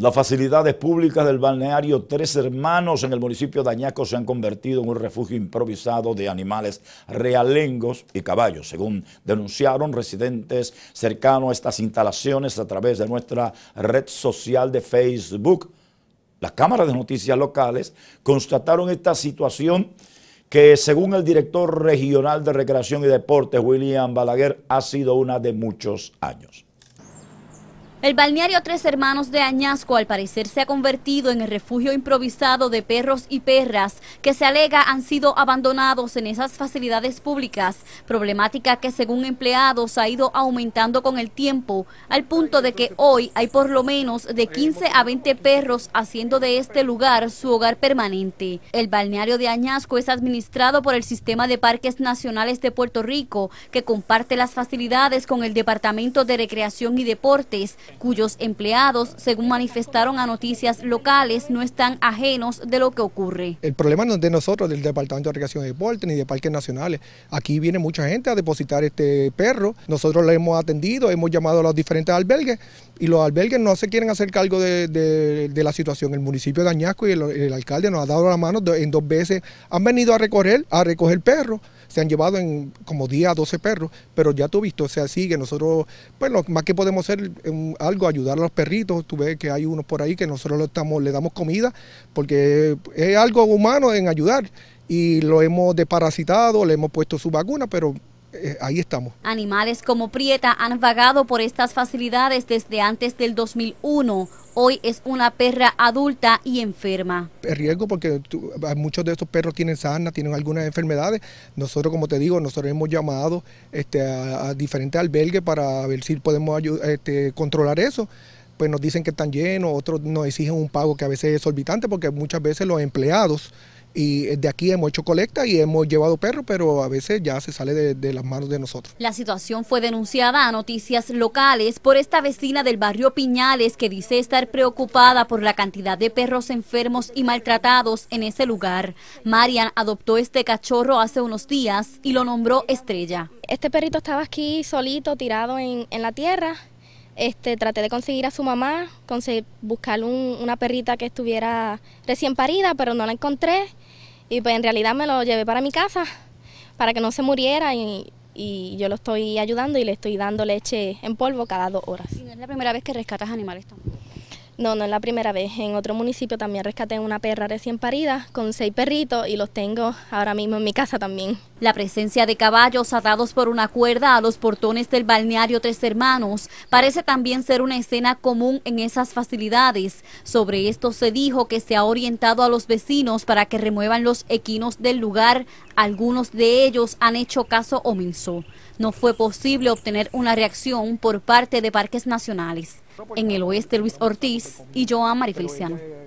Las facilidades públicas del balneario Tres Hermanos en el municipio de Añaco se han convertido en un refugio improvisado de animales realengos y caballos, según denunciaron residentes cercanos a estas instalaciones a través de nuestra red social de Facebook. Las cámaras de noticias locales constataron esta situación que según el director regional de Recreación y Deportes, William Balaguer, ha sido una de muchos años. El balneario Tres Hermanos de Añasco al parecer se ha convertido en el refugio improvisado de perros y perras que se alega han sido abandonados en esas facilidades públicas, problemática que según empleados ha ido aumentando con el tiempo, al punto de que hoy hay por lo menos de 15 a 20 perros haciendo de este lugar su hogar permanente. El balneario de Añasco es administrado por el Sistema de Parques Nacionales de Puerto Rico, que comparte las facilidades con el Departamento de Recreación y Deportes, cuyos empleados, según manifestaron a noticias locales, no están ajenos de lo que ocurre. El problema no es de nosotros, del Departamento de Recreación y Deporte, ni de Parques Nacionales. Aquí viene mucha gente a depositar este perro. Nosotros lo hemos atendido, hemos llamado a los diferentes albergues y los albergues no se quieren hacer cargo de, la situación. El municipio de Añasco y el, alcalde nos ha dado la mano en dos veces. Han venido a recorrer, a recoger perros se han llevado en como 10 a 12 perros, pero ya tú visto, o sea, sigue. Nosotros, bueno, pues, más que podemos hacer algo, ayudar a los perritos. Tú ves que hay unos por ahí que nosotros lo estamos, le damos comida, porque es algo humano en ayudar. Y lo hemos desparasitado, le hemos puesto su vacuna, pero eh, ahí estamos. Animales como Prieta han vagado por estas facilidades desde antes del 2001. Hoy es una perra adulta y enferma. Es riesgo porque muchos de estos perros tienen sarna, tienen algunas enfermedades. Nosotros, como te digo, nosotros hemos llamado este, a, diferentes albergues para ver si podemos este, controlar eso pues nos dicen que están llenos, otros nos exigen un pago que a veces es exorbitante porque muchas veces los empleados y de aquí hemos hecho colecta y hemos llevado perros, pero a veces ya se sale de, las manos de nosotros. La situación fue denunciada a noticias locales por esta vecina del barrio Piñales que dice estar preocupada por la cantidad de perros enfermos y maltratados en ese lugar. Marian adoptó este cachorro hace unos días y lo nombró Estrella. Este perrito estaba aquí solito, tirado en la tierra este, traté de conseguir a su mamá, buscarle buscar un, una perrita que estuviera recién parida, pero no la encontré. Y pues en realidad me lo llevé para mi casa para que no se muriera y, y yo lo estoy ayudando y le estoy dando leche en polvo cada dos horas. no es la primera vez que rescatas animales también. No, no es la primera vez. En otro municipio también rescaté una perra recién parida con seis perritos y los tengo ahora mismo en mi casa también. La presencia de caballos atados por una cuerda a los portones del balneario Tres Hermanos parece también ser una escena común en esas facilidades. Sobre esto se dijo que se ha orientado a los vecinos para que remuevan los equinos del lugar. Algunos de ellos han hecho caso omiso. No fue posible obtener una reacción por parte de Parques Nacionales en el oeste Luis Ortiz y Joan Marifeliciano.